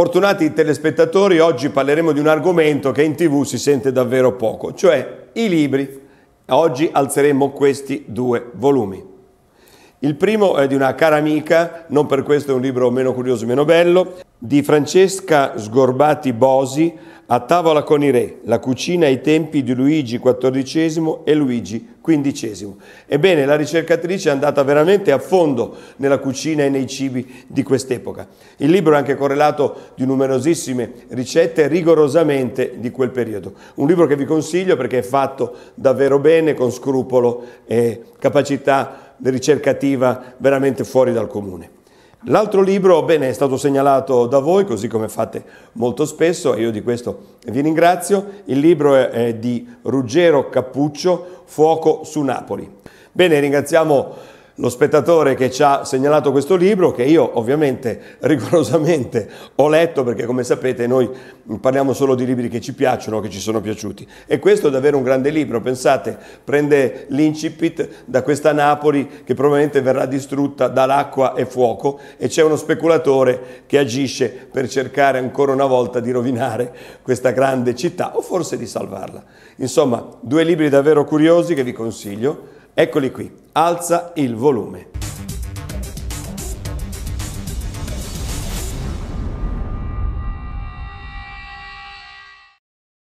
Fortunati telespettatori, oggi parleremo di un argomento che in tv si sente davvero poco, cioè i libri. Oggi alzeremo questi due volumi. Il primo è di una cara amica, non per questo è un libro meno curioso, meno bello, di Francesca Sgorbati Bosi a tavola con i re, la cucina ai tempi di Luigi XIV e Luigi XV. Ebbene, la ricercatrice è andata veramente a fondo nella cucina e nei cibi di quest'epoca. Il libro è anche correlato di numerosissime ricette rigorosamente di quel periodo. Un libro che vi consiglio perché è fatto davvero bene, con scrupolo e capacità ricercativa veramente fuori dal comune. L'altro libro, bene, è stato segnalato da voi, così come fate molto spesso, e io di questo vi ringrazio. Il libro è di Ruggero Cappuccio, Fuoco su Napoli. Bene, ringraziamo lo spettatore che ci ha segnalato questo libro, che io ovviamente rigorosamente ho letto, perché come sapete noi parliamo solo di libri che ci piacciono, che ci sono piaciuti. E questo è davvero un grande libro, pensate, prende l'incipit da questa Napoli che probabilmente verrà distrutta dall'acqua e fuoco e c'è uno speculatore che agisce per cercare ancora una volta di rovinare questa grande città o forse di salvarla. Insomma, due libri davvero curiosi che vi consiglio Eccoli qui, alza il volume.